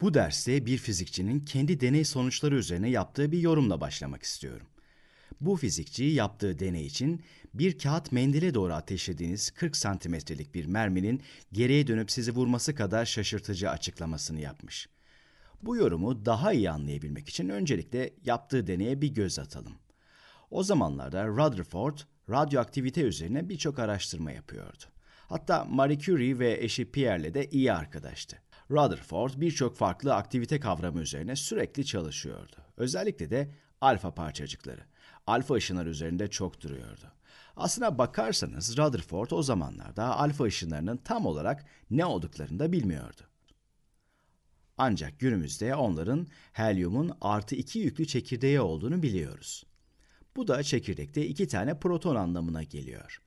Bu derste bir fizikçinin kendi deney sonuçları üzerine yaptığı bir yorumla başlamak istiyorum. Bu fizikçi yaptığı deney için bir kağıt mendile doğru ateşlediğiniz 40 santimetrelik bir merminin geriye dönüp sizi vurması kadar şaşırtıcı açıklamasını yapmış. Bu yorumu daha iyi anlayabilmek için öncelikle yaptığı deneye bir göz atalım. O zamanlarda Rutherford radyoaktivite üzerine birçok araştırma yapıyordu. Hatta Marie Curie ve eşi Pierre'le de iyi arkadaştı. Rutherford birçok farklı aktivite kavramı üzerine sürekli çalışıyordu. Özellikle de alfa parçacıkları. Alfa ışınları üzerinde çok duruyordu. Aslına bakarsanız Rutherford o zamanlarda alfa ışınlarının tam olarak ne olduklarını da bilmiyordu. Ancak günümüzde onların helyumun artı iki yüklü çekirdeği olduğunu biliyoruz. Bu da çekirdekte iki tane proton anlamına geliyor.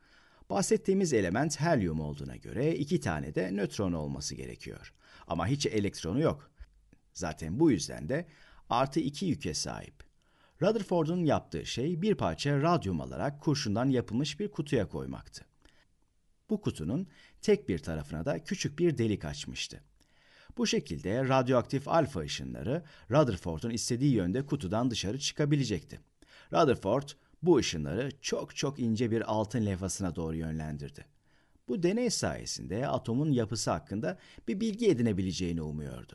Bahsettiğimiz element helyum olduğuna göre iki tane de nötron olması gerekiyor. Ama hiç elektronu yok. Zaten bu yüzden de artı iki yüke sahip. Rutherford'un yaptığı şey bir parça radyum alarak kurşundan yapılmış bir kutuya koymaktı. Bu kutunun tek bir tarafına da küçük bir delik açmıştı. Bu şekilde radyoaktif alfa ışınları Rutherford'un istediği yönde kutudan dışarı çıkabilecekti. Rutherford bu ışınları çok çok ince bir altın levhasına doğru yönlendirdi. Bu deney sayesinde atomun yapısı hakkında bir bilgi edinebileceğini umuyordu.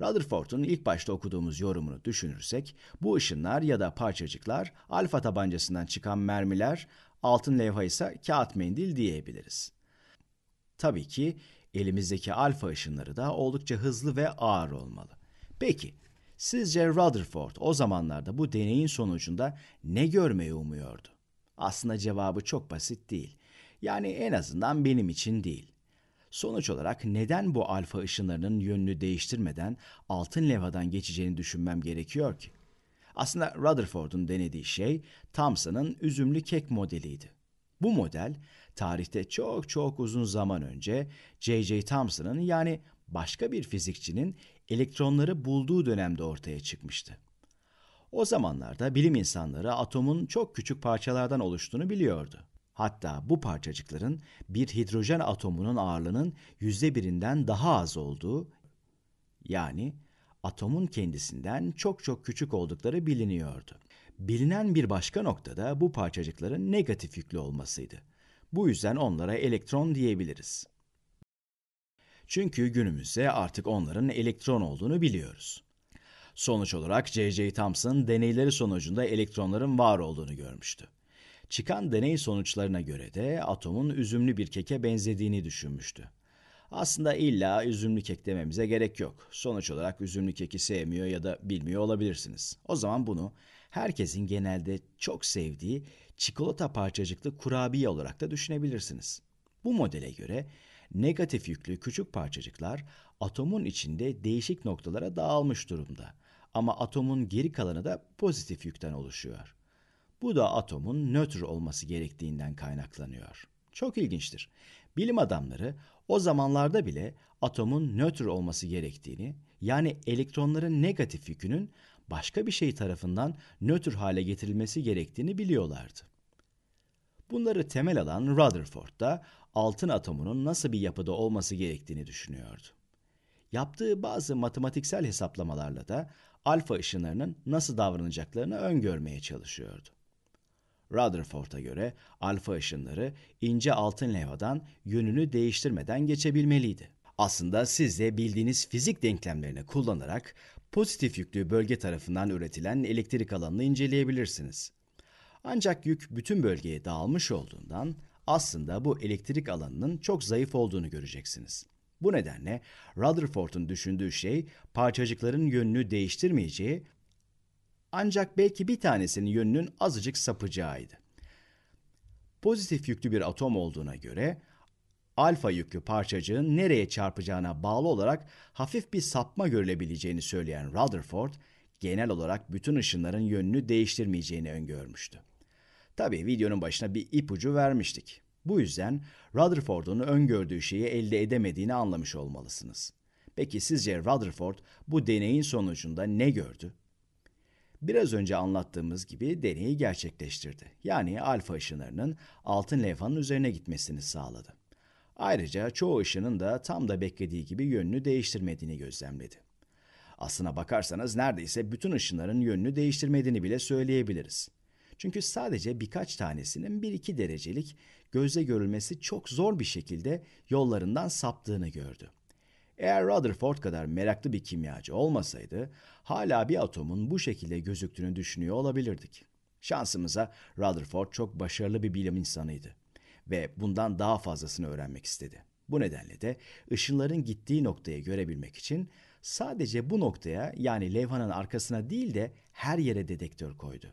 Rutherford'un ilk başta okuduğumuz yorumunu düşünürsek, bu ışınlar ya da parçacıklar alfa tabancasından çıkan mermiler, altın levha ise kağıt mendil diyebiliriz. Tabii ki elimizdeki alfa ışınları da oldukça hızlı ve ağır olmalı. Peki Sizce Rutherford o zamanlarda bu deneyin sonucunda ne görmeyi umuyordu? Aslında cevabı çok basit değil. Yani en azından benim için değil. Sonuç olarak neden bu alfa ışınlarının yönünü değiştirmeden altın levadan geçeceğini düşünmem gerekiyor ki? Aslında Rutherford'un denediği şey Thomson'ın üzümlü kek modeliydi. Bu model tarihte çok çok uzun zaman önce J.J. Thomson'ın yani başka bir fizikçinin elektronları bulduğu dönemde ortaya çıkmıştı. O zamanlarda bilim insanları atomun çok küçük parçalardan oluştuğunu biliyordu. Hatta bu parçacıkların bir hidrojen atomunun ağırlığının yüzde birinden daha az olduğu, yani atomun kendisinden çok çok küçük oldukları biliniyordu. Bilinen bir başka noktada bu parçacıkların negatif yüklü olmasıydı. Bu yüzden onlara elektron diyebiliriz. Çünkü günümüzde artık onların elektron olduğunu biliyoruz. Sonuç olarak J.J. Thomson deneyleri sonucunda elektronların var olduğunu görmüştü. Çıkan deney sonuçlarına göre de atomun üzümlü bir keke benzediğini düşünmüştü. Aslında illa üzümlü kek dememize gerek yok. Sonuç olarak üzümlü keki sevmiyor ya da bilmiyor olabilirsiniz. O zaman bunu herkesin genelde çok sevdiği çikolata parçacıklı kurabiye olarak da düşünebilirsiniz. Bu modele göre negatif yüklü küçük parçacıklar atomun içinde değişik noktalara dağılmış durumda. Ama atomun geri kalanı da pozitif yükten oluşuyor. Bu da atomun nötr olması gerektiğinden kaynaklanıyor. Çok ilginçtir. Bilim adamları o zamanlarda bile atomun nötr olması gerektiğini, yani elektronların negatif yükünün başka bir şey tarafından nötr hale getirilmesi gerektiğini biliyorlardı. Bunları temel alan Rutherford da altın atomunun nasıl bir yapıda olması gerektiğini düşünüyordu. Yaptığı bazı matematiksel hesaplamalarla da alfa ışınlarının nasıl davranacaklarını öngörmeye çalışıyordu. Rutherford'a göre alfa ışınları ince altın levhadan yönünü değiştirmeden geçebilmeliydi. Aslında siz de bildiğiniz fizik denklemlerini kullanarak pozitif yüklü bölge tarafından üretilen elektrik alanını inceleyebilirsiniz. Ancak yük bütün bölgeye dağılmış olduğundan aslında bu elektrik alanının çok zayıf olduğunu göreceksiniz. Bu nedenle Rutherford'un düşündüğü şey parçacıkların yönünü değiştirmeyeceği ancak belki bir tanesinin yönünün azıcık sapacağıydı. Pozitif yüklü bir atom olduğuna göre alfa yüklü parçacığın nereye çarpacağına bağlı olarak hafif bir sapma görülebileceğini söyleyen Rutherford, genel olarak bütün ışınların yönünü değiştirmeyeceğini öngörmüştü. Tabii videonun başına bir ipucu vermiştik. Bu yüzden Rutherford'un öngördüğü şeyi elde edemediğini anlamış olmalısınız. Peki sizce Rutherford bu deneyin sonucunda ne gördü? Biraz önce anlattığımız gibi deneyi gerçekleştirdi. Yani alfa ışınlarının altın levhanın üzerine gitmesini sağladı. Ayrıca çoğu ışının da tam da beklediği gibi yönünü değiştirmediğini gözlemledi. Aslına bakarsanız neredeyse bütün ışınların yönünü değiştirmediğini bile söyleyebiliriz. Çünkü sadece birkaç tanesinin 1-2 derecelik gözle görülmesi çok zor bir şekilde yollarından saptığını gördü. Eğer Rutherford kadar meraklı bir kimyacı olmasaydı hala bir atomun bu şekilde gözüktüğünü düşünüyor olabilirdik. Şansımıza Rutherford çok başarılı bir bilim insanıydı ve bundan daha fazlasını öğrenmek istedi. Bu nedenle de ışınların gittiği noktayı görebilmek için sadece bu noktaya yani levhanın arkasına değil de her yere dedektör koydu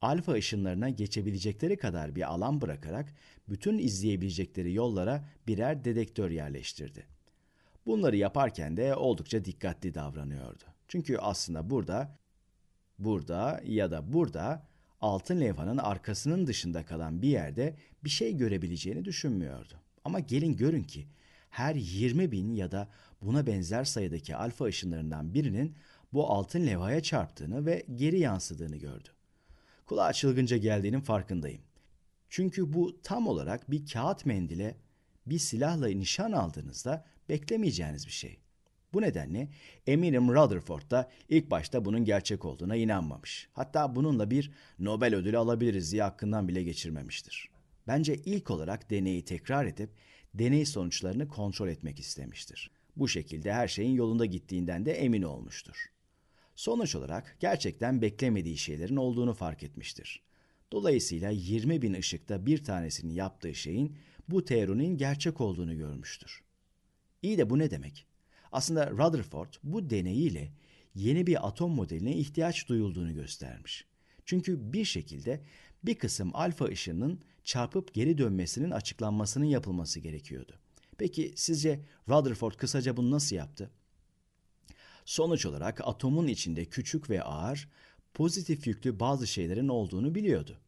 alfa ışınlarına geçebilecekleri kadar bir alan bırakarak bütün izleyebilecekleri yollara birer dedektör yerleştirdi. Bunları yaparken de oldukça dikkatli davranıyordu. Çünkü aslında burada, burada ya da burada altın levhanın arkasının dışında kalan bir yerde bir şey görebileceğini düşünmüyordu. Ama gelin görün ki her 20 bin ya da buna benzer sayıdaki alfa ışınlarından birinin bu altın levhaya çarptığını ve geri yansıdığını gördü kulağa çılgınca geldiğinin farkındayım. Çünkü bu tam olarak bir kağıt mendile bir silahla nişan aldığınızda beklemeyeceğiniz bir şey. Bu nedenle eminim Rutherford da ilk başta bunun gerçek olduğuna inanmamış. Hatta bununla bir Nobel ödülü alabiliriz diye hakkından bile geçirmemiştir. Bence ilk olarak deneyi tekrar edip deney sonuçlarını kontrol etmek istemiştir. Bu şekilde her şeyin yolunda gittiğinden de emin olmuştur. Sonuç olarak gerçekten beklemediği şeylerin olduğunu fark etmiştir. Dolayısıyla 20 bin ışıkta bir tanesini yaptığı şeyin bu teorinin gerçek olduğunu görmüştür. İyi de bu ne demek? Aslında Rutherford bu deneyiyle yeni bir atom modeline ihtiyaç duyulduğunu göstermiş. Çünkü bir şekilde bir kısım alfa ışının çarpıp geri dönmesinin açıklanmasının yapılması gerekiyordu. Peki sizce Rutherford kısaca bunu nasıl yaptı? Sonuç olarak atomun içinde küçük ve ağır, pozitif yüklü bazı şeylerin olduğunu biliyordu.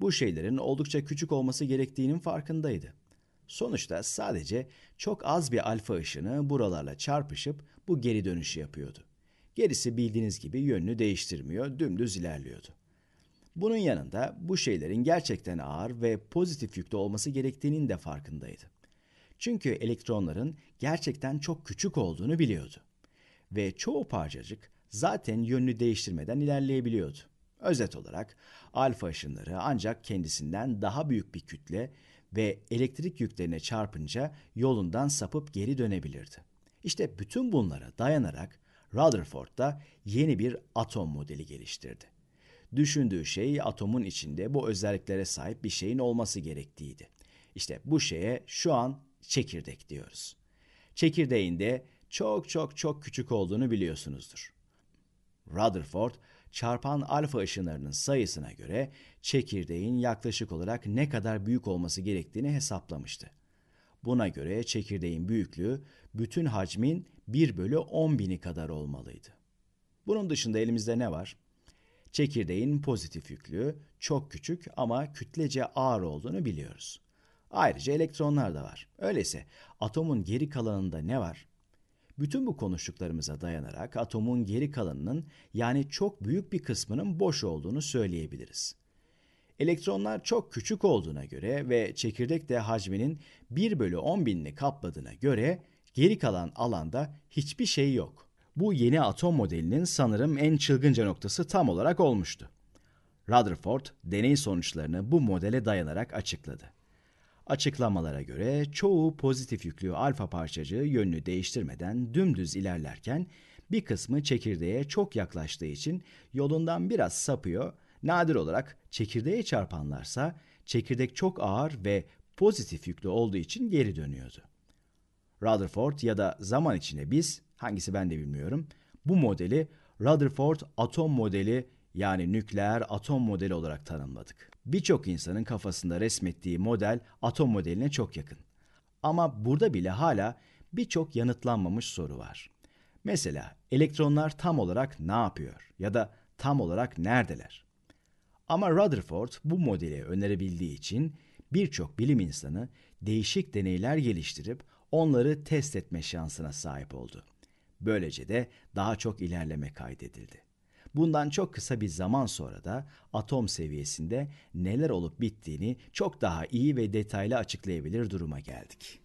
Bu şeylerin oldukça küçük olması gerektiğinin farkındaydı. Sonuçta sadece çok az bir alfa ışını buralarla çarpışıp bu geri dönüşü yapıyordu. Gerisi bildiğiniz gibi yönünü değiştirmiyor, dümdüz ilerliyordu. Bunun yanında bu şeylerin gerçekten ağır ve pozitif yüklü olması gerektiğinin de farkındaydı. Çünkü elektronların gerçekten çok küçük olduğunu biliyordu ve çoğu parçacık zaten yönünü değiştirmeden ilerleyebiliyordu. Özet olarak alfa ışınları ancak kendisinden daha büyük bir kütle ve elektrik yüklerine çarpınca yolundan sapıp geri dönebilirdi. İşte bütün bunlara dayanarak Rutherford da yeni bir atom modeli geliştirdi. Düşündüğü şey atomun içinde bu özelliklere sahip bir şeyin olması gerektiğiydi. İşte bu şeye şu an çekirdek diyoruz. Çekirdeğinde çok çok çok küçük olduğunu biliyorsunuzdur. Rutherford, çarpan alfa ışınlarının sayısına göre çekirdeğin yaklaşık olarak ne kadar büyük olması gerektiğini hesaplamıştı. Buna göre çekirdeğin büyüklüğü bütün hacmin 1 bölü 10 bini kadar olmalıydı. Bunun dışında elimizde ne var? Çekirdeğin pozitif yüklüğü çok küçük ama kütlece ağır olduğunu biliyoruz. Ayrıca elektronlar da var. Öyleyse atomun geri kalanında ne var? Bütün bu konuştuklarımıza dayanarak atomun geri kalanının yani çok büyük bir kısmının boş olduğunu söyleyebiliriz. Elektronlar çok küçük olduğuna göre ve çekirdek de hacminin 1 bölü 10 binini kapladığına göre geri kalan alanda hiçbir şey yok. Bu yeni atom modelinin sanırım en çılgınca noktası tam olarak olmuştu. Rutherford deney sonuçlarını bu modele dayanarak açıkladı. Açıklamalara göre çoğu pozitif yüklü alfa parçacığı yönünü değiştirmeden dümdüz ilerlerken bir kısmı çekirdeğe çok yaklaştığı için yolundan biraz sapıyor. Nadir olarak çekirdeğe çarpanlarsa çekirdek çok ağır ve pozitif yüklü olduğu için geri dönüyordu. Rutherford ya da zaman içinde biz, hangisi ben de bilmiyorum, bu modeli Rutherford atom modeli yani nükleer atom modeli olarak tanımladık birçok insanın kafasında resmettiği model atom modeline çok yakın. Ama burada bile hala birçok yanıtlanmamış soru var. Mesela elektronlar tam olarak ne yapıyor ya da tam olarak neredeler? Ama Rutherford bu modeli önerebildiği için birçok bilim insanı değişik deneyler geliştirip onları test etme şansına sahip oldu. Böylece de daha çok ilerleme kaydedildi. Bundan çok kısa bir zaman sonra da atom seviyesinde neler olup bittiğini çok daha iyi ve detaylı açıklayabilir duruma geldik.